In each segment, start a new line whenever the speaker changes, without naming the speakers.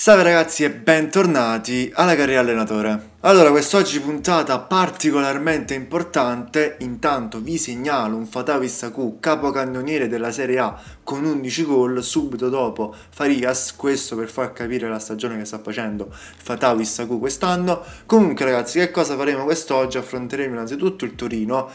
Salve ragazzi e bentornati alla carriera allenatore. Allora, quest'oggi puntata particolarmente importante, intanto vi segnalo un Fatavi Saku capocannoniere della Serie A con 11 gol subito dopo Farias, questo per far capire la stagione che sta facendo Fatavi Saku quest'anno. Comunque ragazzi, che cosa faremo quest'oggi? Affronteremo innanzitutto il Torino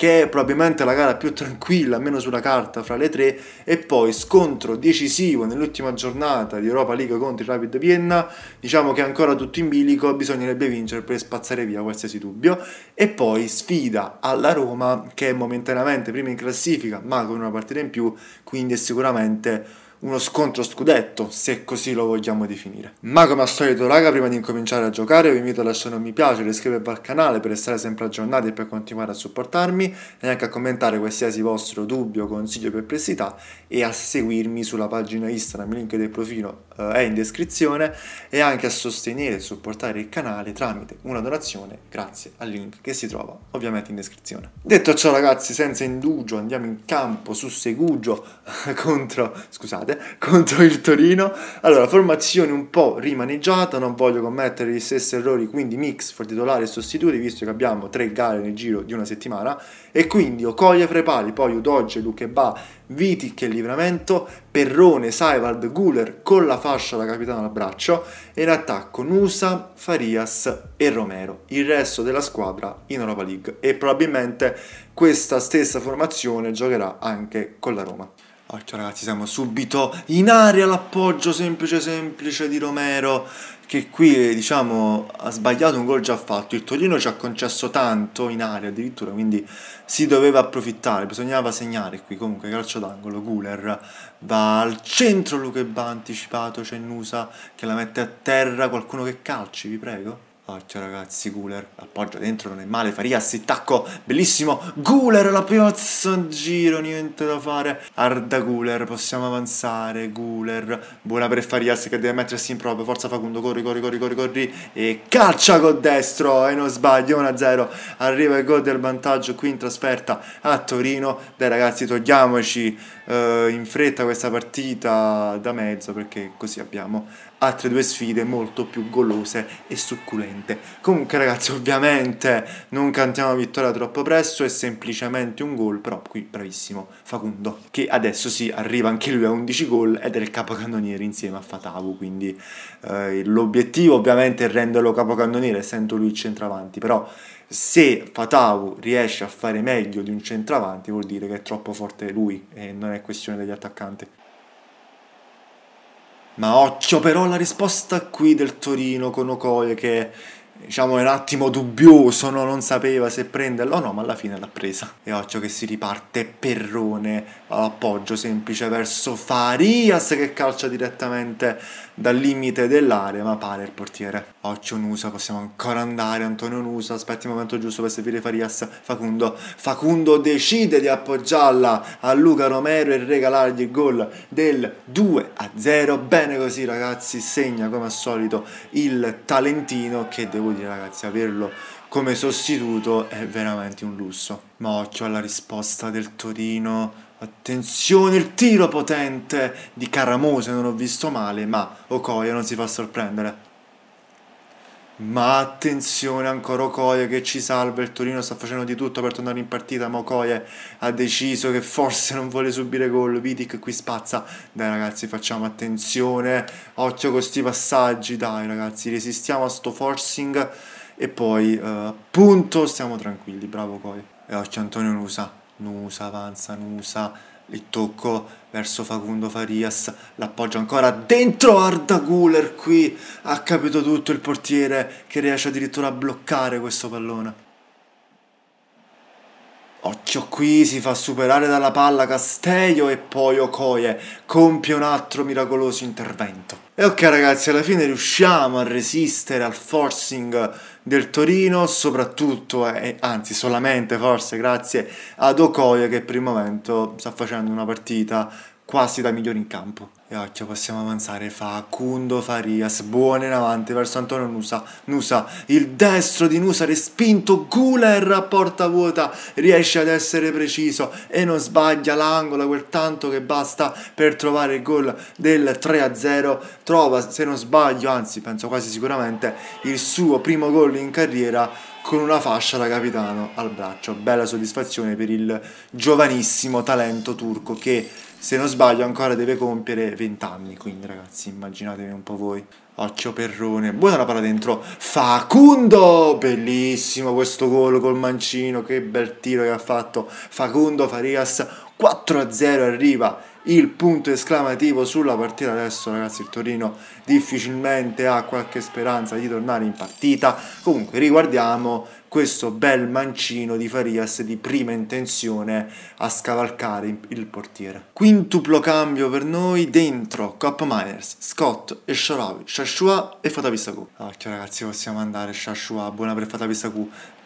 che è probabilmente la gara più tranquilla, almeno sulla carta, fra le tre, e poi scontro decisivo nell'ultima giornata di Europa League contro il Rapid Vienna, diciamo che è ancora tutto in bilico, bisognerebbe vincere per spazzare via qualsiasi dubbio, e poi sfida alla Roma che è momentaneamente prima in classifica, ma con una partita in più, quindi è sicuramente uno scontro scudetto, se così lo vogliamo definire. Ma come al solito raga, prima di incominciare a giocare vi invito a lasciare un mi piace, iscrivervi al canale per stare sempre aggiornati e per continuare a supportarmi e anche a commentare qualsiasi vostro dubbio, consiglio o perplessità e a seguirmi sulla pagina Instagram, link del profilo eh, è in descrizione e anche a sostenere e supportare il canale tramite una donazione grazie al link che si trova ovviamente in descrizione. Detto ciò ragazzi, senza indugio andiamo in campo su Segugio contro, scusate, contro il Torino. Allora, formazione un po' rimaneggiata, non voglio commettere gli stessi errori, quindi mix fra titolare e sostituti, visto che abbiamo tre gare nel giro di una settimana e quindi Okoye fra i pali, poi Udoge, Lucheba, Vitic e Livramento, Perrone, Saivald, Guler con la fascia da capitano al braccio e in attacco Nusa, Farias e Romero. Il resto della squadra in Europa League e probabilmente questa stessa formazione giocherà anche con la Roma. Occhio ragazzi siamo subito in aria l'appoggio semplice semplice di Romero che qui eh, diciamo, ha sbagliato un gol già fatto. Il Torino ci ha concesso tanto in aria addirittura, quindi si doveva approfittare, bisognava segnare qui. Comunque calcio d'angolo, Guler va al centro, Luca va anticipato, c'è Nusa che la mette a terra, qualcuno che calci, vi prego. Occhio ah, ragazzi, Guler, appoggia dentro, non è male, Farias, il tacco, bellissimo, Guler, la prima in giro, niente da fare, Arda Guler, possiamo avanzare, Guler, buona per Farias che deve mettersi in proprio, forza Facundo, corri, corri, corri, corri, corri, e calcia col destro, e non sbaglio, 1-0, arriva il gol del vantaggio qui in trasferta a Torino, dai ragazzi togliamoci eh, in fretta questa partita da mezzo, perché così abbiamo altre due sfide molto più golose e succulente. Comunque ragazzi ovviamente non cantiamo vittoria troppo presto, è semplicemente un gol, però qui bravissimo Facundo, che adesso si sì, arriva anche lui a 11 gol ed è il capocannoniere insieme a Fatavu, quindi eh, l'obiettivo ovviamente è renderlo capocannoniere, essendo lui il centravanti, però se Fatavu riesce a fare meglio di un centravanti vuol dire che è troppo forte lui e non è questione degli attaccanti. Ma occhio però la risposta qui del Torino con Okoye che diciamo è un attimo dubbioso, no? non sapeva se prenderlo o no, ma alla fine l'ha presa. E occhio che si riparte Perrone all'appoggio semplice verso Farias che calcia direttamente dal limite dell'area, ma pare il portiere. Occhio Nusa, possiamo ancora andare, Antonio Nusa, aspetti il momento giusto per servire Farias, Facundo. Facundo decide di appoggiarla a Luca Romero e regalargli il gol del 2 a 0. Bene così ragazzi, segna come al solito il Talentino che devo dire ragazzi, averlo come sostituto è veramente un lusso. Ma occhio alla risposta del Torino Attenzione, il tiro potente di Caramose, non ho visto male, ma Okoye non si fa sorprendere. Ma attenzione ancora Okoye che ci salva, il Torino sta facendo di tutto per tornare in partita, ma Okoye ha deciso che forse non vuole subire gol, Vidic qui spazza, dai ragazzi facciamo attenzione, occhio con questi passaggi, dai ragazzi resistiamo a sto forcing e poi eh, appunto stiamo tranquilli, bravo Okoye. E occhio Antonio Lusa, Nusa avanza, Nusa, il tocco verso Facundo Farias, l'appoggio ancora dentro Arda Guler qui, ha capito tutto il portiere che riesce addirittura a bloccare questo pallone. Occhio qui, si fa superare dalla palla Casteglio e poi Okoye compie un altro miracoloso intervento. E ok ragazzi, alla fine riusciamo a resistere al forcing del Torino, soprattutto, eh, anzi solamente forse grazie ad Okoye che per il momento sta facendo una partita quasi da migliore in campo. E occhio, possiamo avanzare. Fa Kundo Farias, buona in avanti verso Antonio Nusa. Nusa, il destro di Nusa respinto. Guler a porta vuota, riesce ad essere preciso e non sbaglia l'angolo, quel tanto che basta per trovare il gol del 3-0. Trova, se non sbaglio, anzi penso quasi sicuramente, il suo primo gol in carriera con una fascia da capitano al braccio. Bella soddisfazione per il giovanissimo talento turco che se non sbaglio ancora deve compiere 20 anni, quindi ragazzi immaginatevi un po' voi. Occhio perrone, buona la palla dentro, Facundo, bellissimo questo gol col mancino, che bel tiro che ha fatto Facundo Farias, 4-0 arriva il punto esclamativo sulla partita adesso ragazzi il Torino difficilmente ha qualche speranza di tornare in partita comunque riguardiamo questo bel mancino di Farias di prima intenzione a scavalcare il portiere quintuplo cambio per noi dentro Coppa Miners, Scott e Sharawi Shashua e Fatavista Q ah, ragazzi possiamo andare Shashua buona per Fatavista Q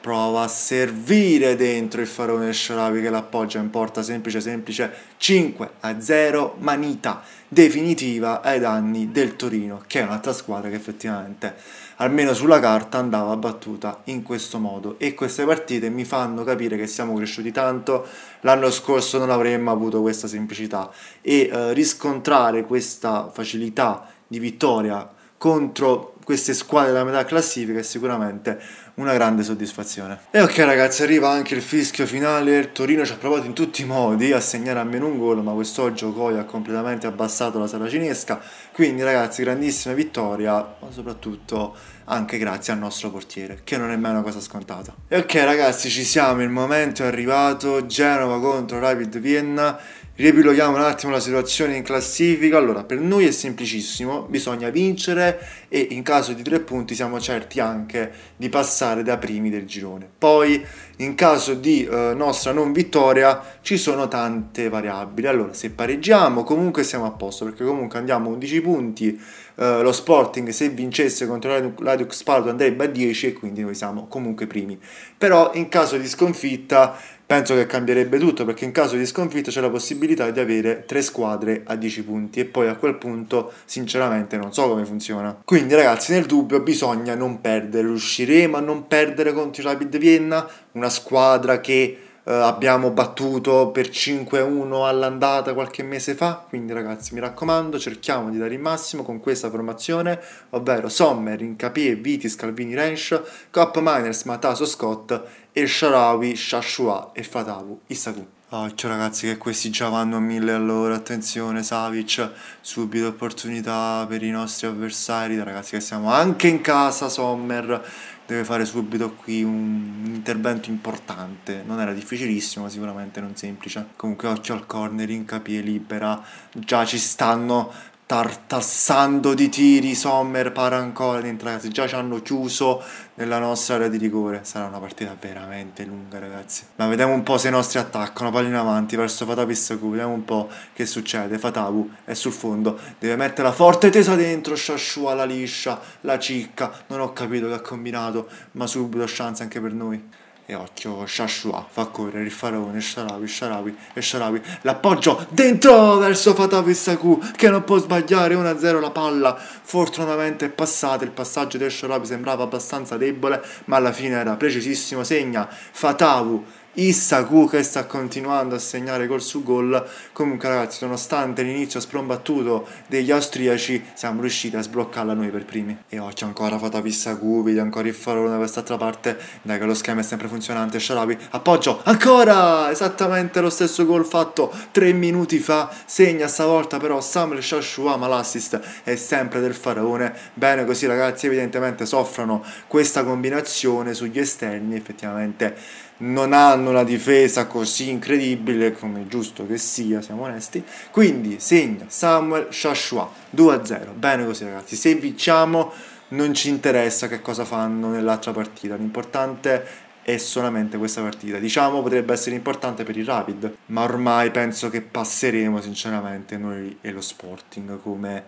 prova a servire dentro il farone del Sharabi che l'appoggia in porta semplice semplice 5 a 0 manita definitiva ai danni del Torino che è un'altra squadra che effettivamente almeno sulla carta andava battuta in questo modo e queste partite mi fanno capire che siamo cresciuti tanto l'anno scorso non avremmo avuto questa semplicità e eh, riscontrare questa facilità di vittoria contro queste squadre della metà classifica è sicuramente una grande soddisfazione. E ok ragazzi, arriva anche il fischio finale, il Torino ci ha provato in tutti i modi a segnare almeno un gol, ma quest'oggi Okoye ha completamente abbassato la sala cinesca, quindi ragazzi grandissima vittoria, ma soprattutto anche grazie al nostro portiere, che non è mai una cosa scontata. E ok ragazzi, ci siamo, il momento è arrivato, Genova contro Rapid Vienna, Riepiloghiamo un attimo la situazione in classifica. Allora, per noi è semplicissimo, bisogna vincere e in caso di tre punti siamo certi anche di passare da primi del girone. Poi, in caso di eh, nostra non vittoria, ci sono tante variabili. Allora, se pareggiamo, comunque siamo a posto, perché comunque andiamo a 11 punti. Eh, lo Sporting, se vincesse contro l'Aduc Sparto, andrebbe a 10 e quindi noi siamo comunque primi. Però, in caso di sconfitta, Penso che cambierebbe tutto perché in caso di sconfitta c'è la possibilità di avere tre squadre a 10 punti e poi a quel punto sinceramente non so come funziona. Quindi ragazzi nel dubbio bisogna non perdere, riusciremo a non perdere contro il Rapid Vienna, una squadra che eh, abbiamo battuto per 5-1 all'andata qualche mese fa, quindi ragazzi mi raccomando cerchiamo di dare il massimo con questa formazione, ovvero Sommer, Incapie, Viti, Scalvini, Rensch, Cop Miners, Mataso, Scott e Sharawi, Shashua e Fatavu Istaku. Occhio ragazzi che questi già vanno a mille all'ora, attenzione Savic, subito opportunità per i nostri avversari, ragazzi che siamo anche in casa, Sommer deve fare subito qui un intervento importante, non era difficilissimo ma sicuramente non semplice, comunque occhio al corner, in capie libera, già ci stanno tartassando di tiri Sommer para ancora dentro ragazzi già ci hanno chiuso nella nostra area di rigore sarà una partita veramente lunga ragazzi ma vediamo un po' se i nostri attaccano palla in avanti verso Fatabu e vediamo un po' che succede Fatabu è sul fondo deve metterla forte tesa dentro Shashua la liscia la cicca non ho capito che ha combinato ma subito chance anche per noi e occhio Shashua fa correre il faraone Sharawi Sharawi e Sharawi l'appoggio dentro verso Fatavi Saku che non può sbagliare 1-0 la palla fortunatamente è passata il passaggio del Sharawi sembrava abbastanza debole ma alla fine era precisissimo segna Fatavu Issaku che sta continuando a segnare col suo gol. Comunque, ragazzi, nonostante l'inizio sprombattuto degli austriaci, siamo riusciti a sbloccarla noi per primi. E oggi ancora Fatavi Issaku, vedi ancora il farone da quest'altra parte. Dai, che lo schema è sempre funzionante. Sharabi, appoggio, ancora! Esattamente lo stesso gol fatto tre minuti fa. Segna stavolta, però, Samuel Shashua, ma l'assist è sempre del faraone. Bene così, ragazzi, evidentemente soffrono questa combinazione sugli esterni. Effettivamente non hanno una difesa così incredibile come giusto che sia, siamo onesti. Quindi segna Samuel Shashua 2-0. Bene così ragazzi, se vinciamo non ci interessa che cosa fanno nell'altra partita, l'importante è solamente questa partita. Diciamo potrebbe essere importante per il Rapid, ma ormai penso che passeremo sinceramente noi e lo Sporting come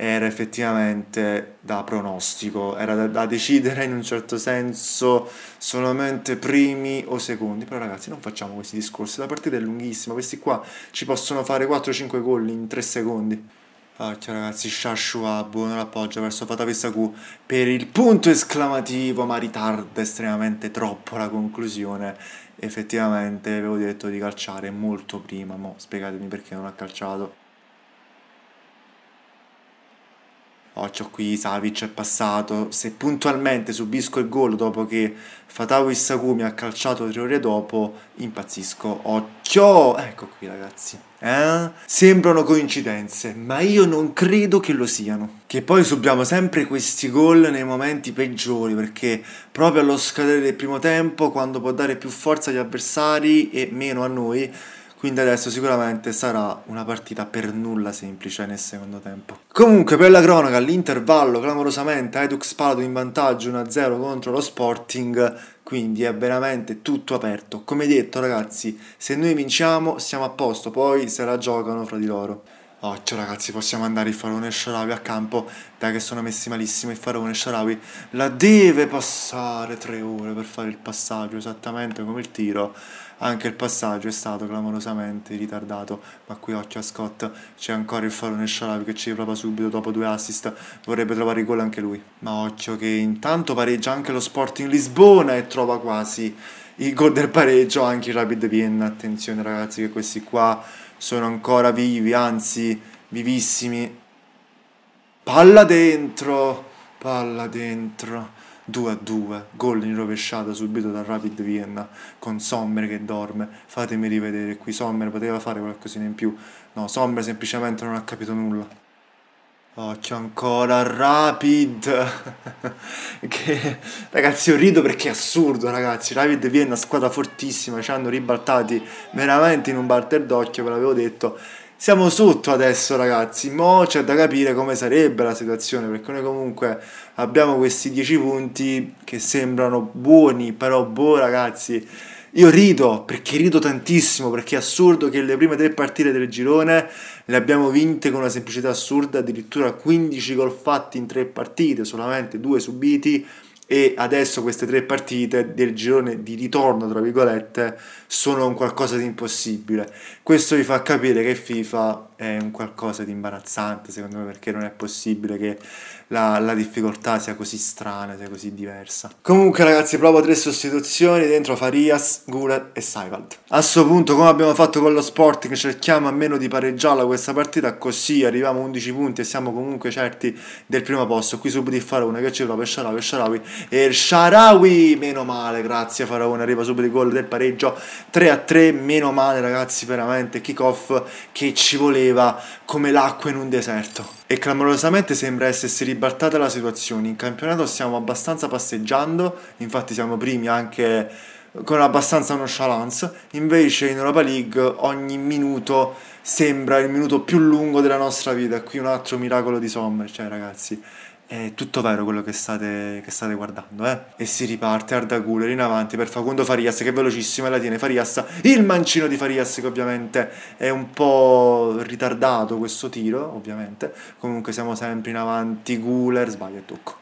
era effettivamente da pronostico, era da, da, decidere in un certo senso solamente primi o secondi, però ragazzi non facciamo questi discorsi, la partita è lunghissima, questi qua ci possono fare 4-5 gol in 3 secondi. Allora, ragazzi, Shashua, buon l'appoggio verso Fatavista Q per il punto esclamativo, ma ritarda estremamente troppo la conclusione. Effettivamente avevo detto di calciare molto prima, mo spiegatemi perché non ha calciato. Occhio qui, Savic è passato. Se puntualmente subisco il gol dopo che Fatawi mi ha calciato tre ore dopo, impazzisco. Occhio! Ecco qui ragazzi. Eh? Sembrano coincidenze, ma io non credo che lo siano. Che poi subiamo sempre questi gol nei momenti peggiori, perché proprio allo scadere del primo tempo, quando può dare più forza agli avversari e meno a noi, quindi adesso sicuramente sarà una partita per nulla semplice nel secondo tempo. Comunque per la cronaca all'intervallo clamorosamente Edux Palado in vantaggio 1-0 contro lo Sporting quindi è veramente tutto aperto. Come detto ragazzi, se noi vinciamo siamo a posto, poi se la giocano fra di loro. Occhio ragazzi, possiamo andare il Faraone e Sharawi a campo, dai che sono messi malissimo, il Faraone e Sharawi la deve passare tre ore per fare il passaggio, esattamente come il tiro. Anche il passaggio è stato clamorosamente ritardato, ma qui occhio a Scott, c'è ancora il fallo nel Sharabi che ci riprova subito dopo due assist, vorrebbe trovare il gol anche lui. Ma occhio che intanto pareggia anche lo Sporting Lisbona e trova quasi il gol del pareggio anche il Rapid Vienna. Attenzione ragazzi che questi qua sono ancora vivi, anzi vivissimi. Palla dentro, palla dentro. 2-2, a gol in rovesciata subito dal Rapid Vienna con Sommer che dorme, fatemi rivedere qui, Sommer poteva fare qualcosina in più, no, Sommer semplicemente non ha capito nulla. Occhio ancora, Rapid! che, ragazzi, io rido perché è assurdo, ragazzi. Rapid Vienna, squadra fortissima, ci hanno ribaltati veramente in un barter d'occhio, ve l'avevo detto siamo sotto adesso ragazzi, mo c'è da capire come sarebbe la situazione perché noi comunque abbiamo questi 10 punti che sembrano buoni, però boh ragazzi, io rido perché rido tantissimo perché è assurdo che le prime tre partite del girone le abbiamo vinte con una semplicità assurda, addirittura 15 gol fatti in tre partite, solamente due subiti e adesso queste tre partite del girone di ritorno, tra virgolette, sono un qualcosa di impossibile. Questo vi fa capire che FIFA è un qualcosa di imbarazzante secondo me perché non è possibile che la, la difficoltà sia così strana, sia così diversa. Comunque ragazzi provo tre sostituzioni dentro Farias, Guler e Saivald. A questo punto come abbiamo fatto con lo Sporting cerchiamo almeno di pareggiarla questa partita così arriviamo a 11 punti e siamo comunque certi del primo posto. Qui subito il Faraone che ci prova per Sharawi, Sharawi e il Sharawi, meno male, grazie Faraone, arriva subito il gol del pareggio 3 a 3, meno male ragazzi veramente, kick off che ci voleva valeva come l'acqua in un deserto. E clamorosamente sembra essersi ribaltata la situazione. In campionato stiamo abbastanza passeggiando, infatti siamo primi anche con abbastanza nonchalance, invece in Europa League ogni minuto sembra il minuto più lungo della nostra vita. Qui un altro miracolo di Sommer, cioè ragazzi è tutto vero quello che state, che state guardando, eh? E si riparte Arda Guler in avanti per Facundo Farias, che è velocissimo e la tiene Farias. Il mancino di Farias, che ovviamente è un po' ritardato questo tiro, ovviamente. Comunque siamo sempre in avanti, Guler sbaglio e tocco.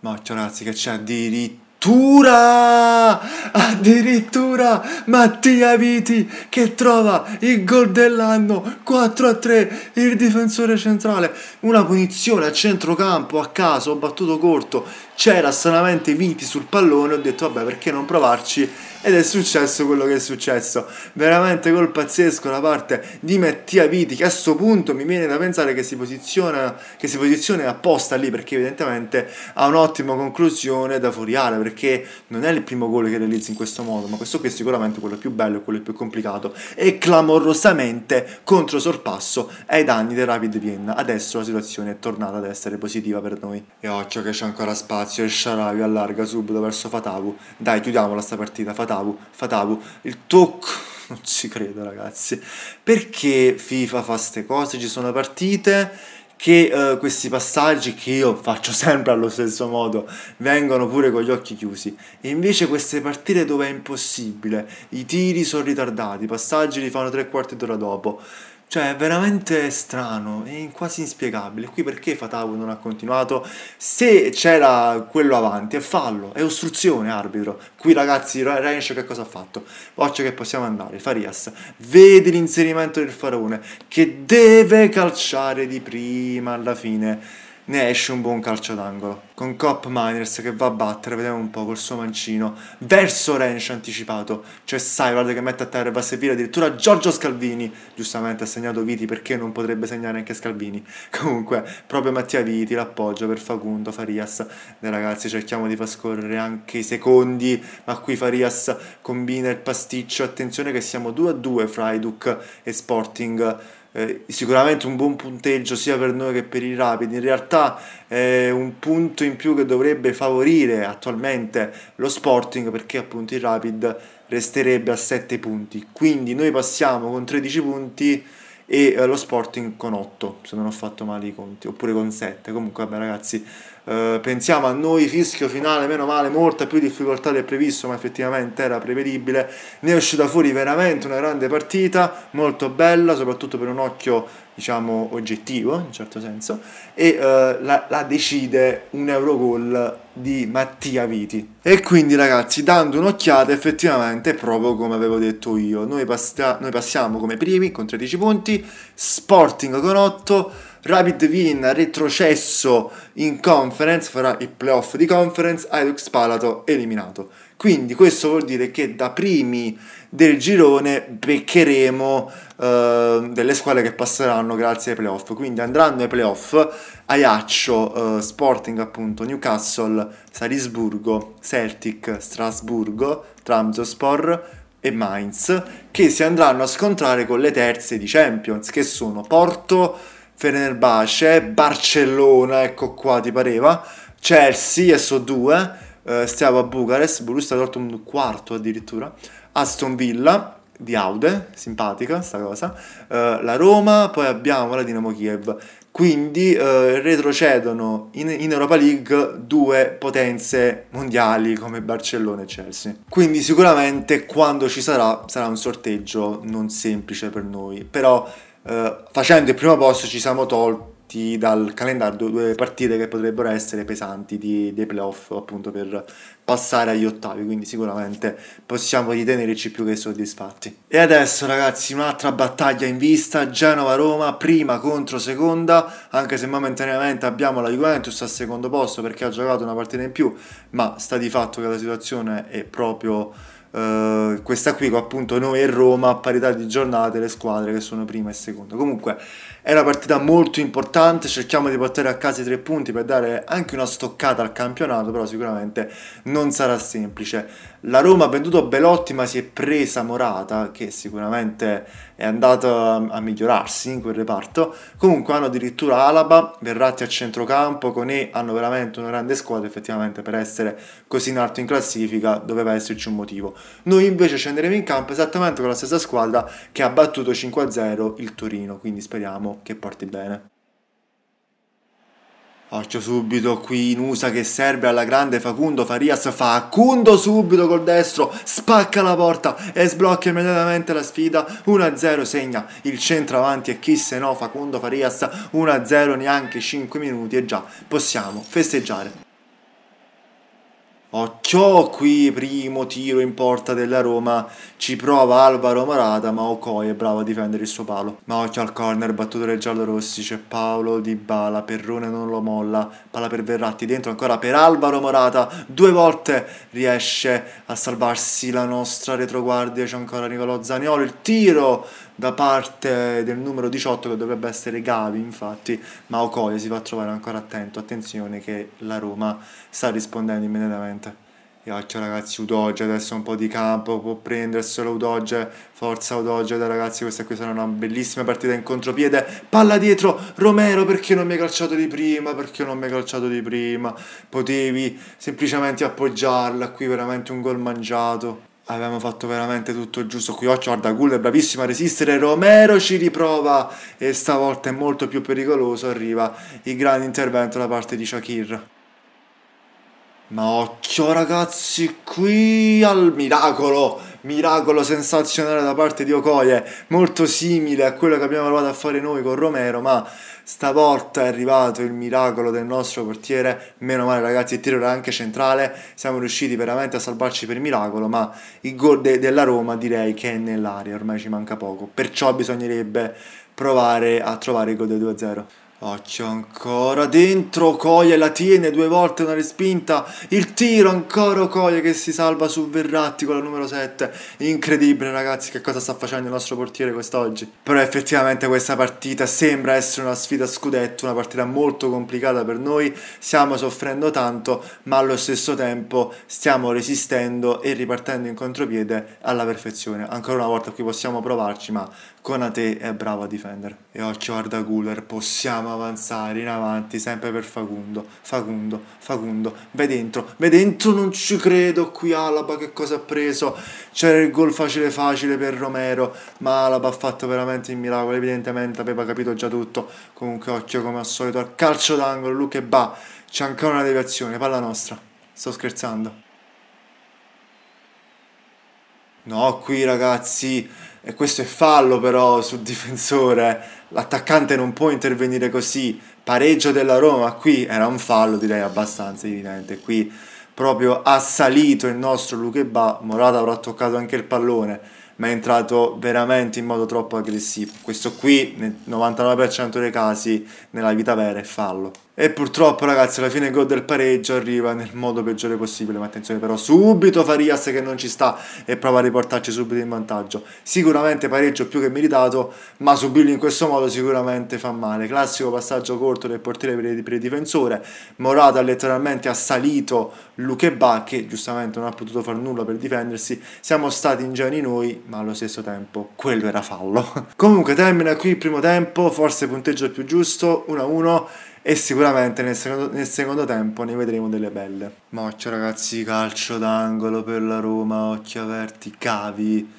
Macchio, ragazzi, che c'è diritto addirittura Addirittura Mattia Viti che trova il gol dell'anno 4-3 a il difensore centrale. Una punizione a centrocampo a caso, ho battuto corto. C'era stranamente Viti sul pallone, ho detto vabbè perché non provarci ed è successo quello che è successo. Veramente gol pazzesco da parte di Mattia Viti che a questo punto mi viene da pensare che si posiziona che si posiziona apposta lì perché evidentemente ha un'ottima conclusione da fuori area perché non è il primo gol che realizza in questo modo, ma questo qui è sicuramente quello più bello e quello più complicato e clamorosamente contro sorpasso ai danni del Rapid Vienna. Adesso la situazione è tornata ad essere positiva per noi. E occhio che c'è ancora spazio e Sharavi allarga subito verso Fatavu. Dai, chiudiamola sta partita. Fatavu fatavo, Fatabu, il tocco non ci credo ragazzi perché FIFA fa queste cose ci sono partite che eh, questi passaggi che io faccio sempre allo stesso modo vengono pure con gli occhi chiusi e invece queste partite dove è impossibile i tiri sono ritardati i passaggi li fanno tre quarti d'ora dopo cioè, è veramente strano, e quasi inspiegabile. Qui perché Fatawu non ha continuato? Se c'era quello avanti, è fallo, è ostruzione, arbitro. Qui ragazzi, Rensch che cosa ha fatto? Occhio che possiamo andare, Farias. Vedi l'inserimento del faraone, che deve calciare di prima alla fine ne esce un buon calcio d'angolo. Con Cop Miners che va a battere, vediamo un po' col suo mancino, verso Rensch anticipato, c'è Saiward che mette a terra e va a servire addirittura Giorgio Scalvini, giustamente ha segnato Viti perché non potrebbe segnare anche Scalvini. Comunque, proprio Mattia Viti l'appoggio per Facundo Farias. Dai ragazzi, cerchiamo di far scorrere anche i secondi, ma qui Farias combina il pasticcio, attenzione che siamo 2 a 2 fra Iduk e Sporting eh, sicuramente un buon punteggio sia per noi che per i Rapid, in realtà è eh, un punto in più che dovrebbe favorire attualmente lo Sporting perché appunto il Rapid resterebbe a 7 punti, quindi noi passiamo con 13 punti e eh, lo Sporting con 8 se non ho fatto male i conti oppure con 7 comunque vabbè ragazzi eh, pensiamo a noi fischio finale meno male molta più difficoltà del previsto ma effettivamente era prevedibile ne è uscita fuori veramente una grande partita molto bella soprattutto per un occhio diciamo, oggettivo, in un certo senso, e uh, la, la, decide un Eurogol di Mattia Viti. E quindi ragazzi, dando un'occhiata, effettivamente, proprio come avevo detto io, noi, pasta- noi passiamo come primi con 13 punti, Sporting con 8, Rapid Win retrocesso in conference, farà il playoff di conference, Ajax Palato eliminato. Quindi questo vuol dire che da primi del girone beccheremo eh, delle squadre che passeranno grazie ai playoff. Quindi andranno ai playoff Ajaccio, eh, Sporting appunto, Newcastle, Salisburgo, Celtic, Strasburgo, Tramzospor e Mainz che si andranno a scontrare con le terze di Champions che sono Porto, Fenerbahce, Barcellona, ecco qua ti pareva, Chelsea e so due, eh, stiamo a Bucarest, Borussia Dortmund quarto addirittura, Aston Villa di Aude, simpatica sta cosa, eh, la Roma, poi abbiamo la Dinamo Kiev. Quindi eh, retrocedono in, in, Europa League due potenze mondiali come Barcellona e Chelsea. Quindi sicuramente quando ci sarà sarà un sorteggio non semplice per noi, però eh, facendo il primo posto ci siamo tolti tolti dal calendario due partite che potrebbero essere pesanti di, dei playoff appunto per passare agli ottavi quindi sicuramente possiamo ritenerci più che soddisfatti e adesso ragazzi un'altra battaglia in vista Genova-Roma prima contro seconda anche se momentaneamente abbiamo la Juventus al secondo posto perché ha giocato una partita in più ma sta di fatto che la situazione è proprio Uh, questa qui appunto noi e Roma a parità di giornate le squadre che sono prima e seconda comunque è una partita molto importante, cerchiamo di portare a casa i tre punti per dare anche una stoccata al campionato, però sicuramente non sarà semplice. La Roma ha venduto Belotti ma si è presa Morata, che sicuramente è andata a migliorarsi in quel reparto. Comunque hanno addirittura Alaba, Verratti a centrocampo, con E hanno veramente una grande squadra, effettivamente per essere così in alto in classifica doveva esserci un motivo. Noi invece scenderemo in campo esattamente con la stessa squadra che ha battuto 5-0 il Torino, quindi speriamo che porti bene. Occhio subito qui in USA che serve alla grande Facundo Farias, Facundo subito col destro, spacca la porta e sblocca immediatamente la sfida, 1-0 segna il centro avanti e chi se no Facundo Farias, 1-0 neanche 5 minuti e già possiamo festeggiare. Occhio oh, qui, primo tiro in porta della Roma, ci prova Alvaro Morata, ma Okoi è bravo a difendere il suo palo. Ma occhio al corner, battuto dai giallorossi, c'è Paolo Di Bala, Perrone non lo molla, palla per Verratti, dentro ancora per Alvaro Morata, due volte riesce a salvarsi la nostra retroguardia, c'è ancora Nicolò Zaniolo, il tiro da parte del numero 18 che dovrebbe essere Gavi infatti, ma Okoye si fa trovare ancora attento, attenzione che la Roma sta rispondendo immediatamente. Cacchio ragazzi, Udoge adesso un po' di campo, può prenderselo Udoge, forza Udoge ragazzi, questa qui sarà una bellissima partita in contropiede, palla dietro, Romero perché non mi hai calciato di prima, perché non mi hai calciato di prima, potevi semplicemente appoggiarla, qui veramente un gol mangiato. Abbiamo fatto veramente tutto giusto qui. Occhio, guarda, Gull è bravissimo a resistere. Romero ci riprova e stavolta è molto più pericoloso. Arriva il grande intervento da parte di Shakir. Ma occhio ragazzi qui al miracolo, miracolo sensazionale da parte di Okoye, molto simile a quello che abbiamo provato a fare noi con Romero, ma Stavolta è arrivato il miracolo del nostro portiere, meno male ragazzi, il tiro era anche centrale, siamo riusciti veramente a salvarci per miracolo, ma il gol de della Roma direi che è nell'aria, ormai ci manca poco, perciò bisognerebbe provare a trovare il gol del 2-0. Occhio ancora, dentro Coia la tiene due volte una respinta, il tiro ancora Coia che si salva su Verratti con la numero 7, incredibile ragazzi che cosa sta facendo il nostro portiere quest'oggi, però effettivamente questa partita sembra essere una sfida a scudetto, una partita molto complicata per noi, stiamo soffrendo tanto ma allo stesso tempo stiamo resistendo e ripartendo in contropiede alla perfezione, ancora una volta qui possiamo provarci ma Conate è bravo a difendere e oggi guarda Cooler, possiamo avanzare in avanti sempre per Facundo, Facundo, Facundo, vai dentro, vai dentro, non ci credo qui Alaba che cosa ha preso, c'era il gol facile facile per Romero, ma Alaba ha fatto veramente il miracolo, evidentemente aveva capito già tutto, comunque occhio come al solito al calcio d'angolo, Luke e Ba, c'è ancora una deviazione, palla nostra, sto scherzando. No, qui ragazzi e questo è fallo però sul difensore, l'attaccante non può intervenire così, pareggio della Roma, qui era un fallo direi abbastanza evidente, qui proprio ha salito il nostro Lucheba, Morata avrà toccato anche il pallone, ma è entrato veramente in modo troppo aggressivo, questo qui nel 99% dei casi nella vita vera è fallo. E purtroppo, ragazzi, alla fine gol del pareggio arriva nel modo peggiore possibile. Ma attenzione, però, subito Farias che non ci sta e prova a riportarci subito in vantaggio. Sicuramente pareggio più che meritato, ma subirlo in questo modo sicuramente fa male. Classico passaggio corto del portiere per il difensore. Morata letteralmente assalito Lucheba che giustamente non ha potuto fare nulla per difendersi, siamo stati ingenui noi, ma allo stesso tempo quello era fallo. Comunque termina qui il primo tempo, forse punteggio più giusto, 1-1 e sicuramente nel secondo, nel secondo, tempo ne vedremo delle belle. Moccia ragazzi, calcio d'angolo per la Roma, occhi aperti, cavi.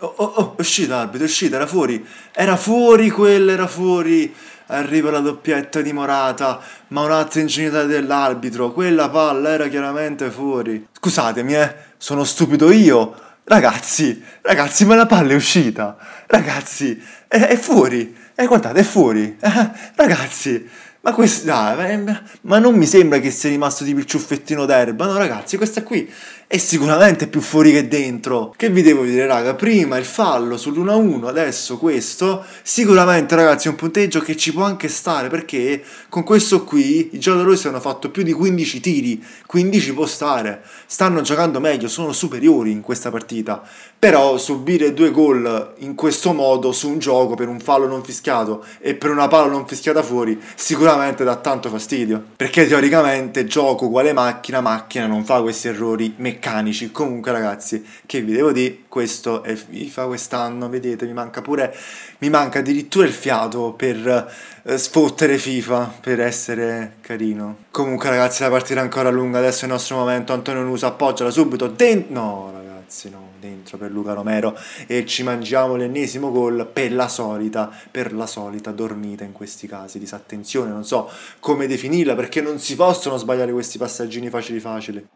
Oh, oh, oh, è uscita arbitro, è uscita, era fuori, era fuori quella, era fuori arriva la doppietta di Morata, ma un'altra ingenuità dell'arbitro, quella palla era chiaramente fuori. Scusatemi, eh, sono stupido io. Ragazzi, ragazzi, ma la palla è uscita. Ragazzi, è, è fuori. E eh, guardate, è fuori. Eh, ragazzi, ma questa... dai, eh, ma non mi sembra che sia rimasto tipo il ciuffettino d'erba. No, ragazzi, questa qui è sicuramente più fuori che dentro. Che vi devo dire, raga? Prima il fallo sull'1-1, adesso questo. Sicuramente, ragazzi, è un punteggio che ci può anche stare perché con questo qui i giallorossi hanno fatto più di 15 tiri, Quindi ci può stare. Stanno giocando meglio, sono superiori in questa partita. Però subire due gol in questo modo su un gioco per un fallo non fischiato e per una palla non fischiata fuori sicuramente dà tanto fastidio. Perché teoricamente gioco uguale macchina, macchina non fa questi errori meccanici meccanici. Comunque, ragazzi, che vi devo dire, questo è FIFA quest'anno, vedete, mi manca pure, mi manca addirittura il fiato per eh, sfottere FIFA, per essere carino. Comunque, ragazzi, la partita è ancora lunga, adesso è il nostro momento, Antonio Nusa appoggiala subito, dentro, no, ragazzi, no, dentro per Luca Romero, e ci mangiamo l'ennesimo gol per la solita, per la solita dormita in questi casi, disattenzione, non so come definirla, perché non si possono sbagliare questi passaggini facili facili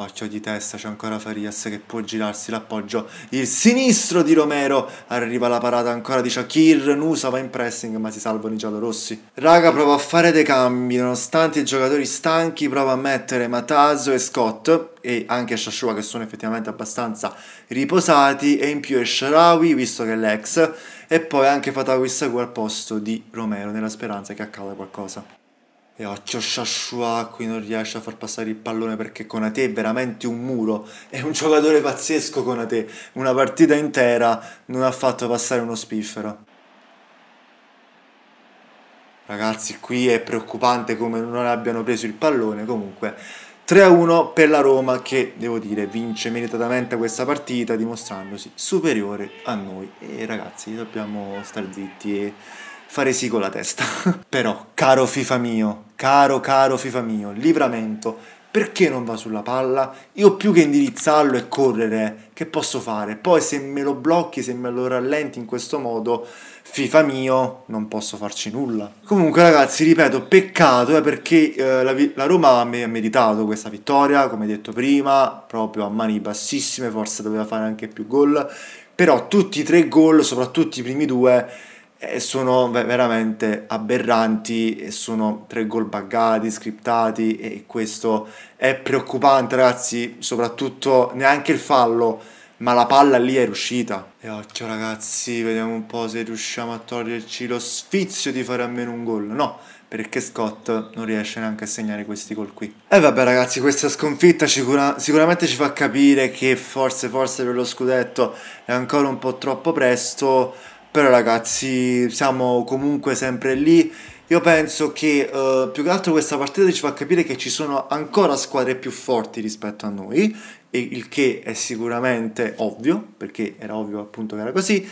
occhio di testa, c'è ancora Farias che può girarsi l'appoggio, il sinistro di Romero, arriva la parata ancora di Shakir, Nusa va in pressing ma si salvano i giallorossi. Raga prova a fare dei cambi, nonostante i giocatori stanchi prova a mettere Mataso e Scott e anche Shashua che sono effettivamente abbastanza riposati e in più è Sharawi visto che è l'ex e poi anche Fatawi Sagu al posto di Romero nella speranza che accada qualcosa e Occio Shashua qui non riesce a far passare il pallone perché con Conate è veramente un muro, è un giocatore pazzesco con a te. una partita intera non ha fatto passare uno spiffero. Ragazzi qui è preoccupante come non abbiano preso il pallone, comunque 3-1 per la Roma che devo dire vince meritatamente questa partita dimostrandosi superiore a noi e ragazzi dobbiamo star zitti e fare sì con la testa. Però, caro FIFA mio, caro caro FIFA mio, livramento, perché non va sulla palla? Io più che indirizzarlo e correre, che posso fare? Poi se me lo blocchi, se me lo rallenti in questo modo, FIFA mio, non posso farci nulla. Comunque ragazzi, ripeto, peccato eh, perché eh, la, la, Roma ha meritato questa vittoria, come detto prima, proprio a mani bassissime, forse doveva fare anche più gol, però tutti i tre gol, soprattutto i primi due, e sono veramente aberranti e sono tre gol buggati, scriptati e questo è preoccupante ragazzi, soprattutto neanche il fallo, ma la palla lì è riuscita. E occhio ragazzi, vediamo un po' se riusciamo a toglierci lo sfizio di fare almeno un gol. No, perché Scott non riesce neanche a segnare questi gol qui. E vabbè ragazzi, questa sconfitta sicura sicuramente ci fa capire che forse, forse per lo scudetto è ancora un po' troppo presto però ragazzi, siamo comunque sempre lì. Io penso che eh, più che altro questa partita ci fa capire che ci sono ancora squadre più forti rispetto a noi, il che è sicuramente ovvio, perché era ovvio appunto che era così.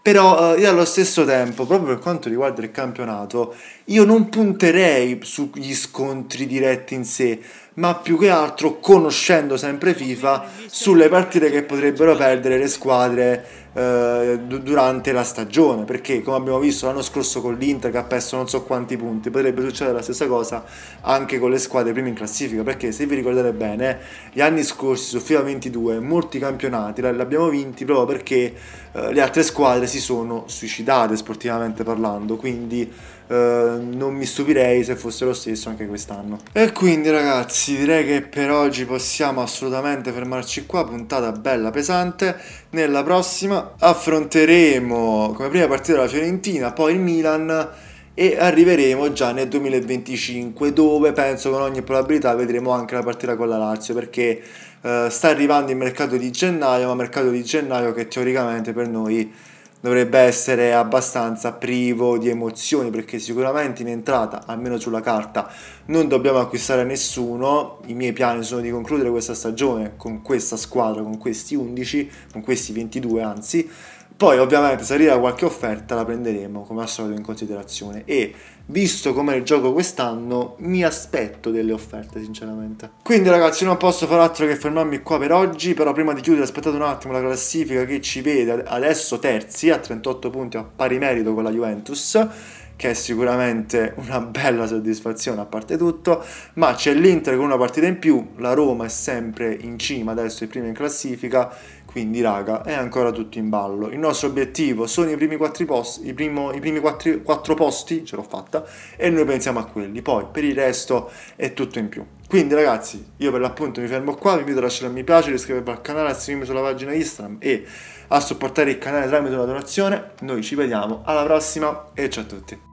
Però eh, io allo stesso tempo, proprio per quanto riguarda il campionato, io non punterei sugli scontri diretti in sé, ma più che altro conoscendo sempre FIFA sulle partite che potrebbero perdere le squadre eh, durante la stagione, perché come abbiamo visto l'anno scorso con l'Inter che ha perso non so quanti punti, potrebbe succedere la stessa cosa anche con le squadre prime in classifica, perché se vi ricordate bene, gli anni scorsi su FIFA 22 molti campionati li abbiamo vinti proprio perché eh, le altre squadre si sono suicidate sportivamente parlando, quindi eh, non mi stupirei se fosse lo stesso anche quest'anno. E quindi ragazzi direi che per oggi possiamo assolutamente fermarci qua, puntata bella pesante. Nella prossima affronteremo come prima partita la Fiorentina, poi il Milan e arriveremo già nel 2025 dove penso con ogni probabilità vedremo anche la partita con la Lazio perché eh, sta arrivando il mercato di gennaio, ma mercato di gennaio che teoricamente per noi dovrebbe essere abbastanza privo di emozioni perché sicuramente in entrata, almeno sulla carta, non dobbiamo acquistare nessuno. I miei piani sono di concludere questa stagione con questa squadra, con questi 11, con questi 22 anzi. Poi ovviamente se arriva qualche offerta la prenderemo come al solito in considerazione e visto com'è il gioco quest'anno, mi aspetto delle offerte, sinceramente. Quindi, ragazzi, non posso far altro che fermarmi qua per oggi. Però, prima di chiudere, aspettate un attimo la classifica che ci vede adesso terzi a 38 punti a pari merito con la Juventus che è sicuramente una bella soddisfazione a parte tutto, ma c'è l'Inter con una partita in più, la Roma è sempre in cima adesso, è prima in classifica quindi raga, è ancora tutto in ballo. Il nostro obiettivo sono i primi quattro posti, i, primo, i primi quattro, quattro posti, ce l'ho fatta, e noi pensiamo a quelli. Poi per il resto è tutto in più. Quindi ragazzi, io per l'appunto mi fermo qua, vi invito a lasciare un mi piace, iscrivervi al canale, a seguirmi sulla pagina Instagram e a supportare il canale tramite una donazione. Noi ci vediamo alla prossima e ciao a tutti.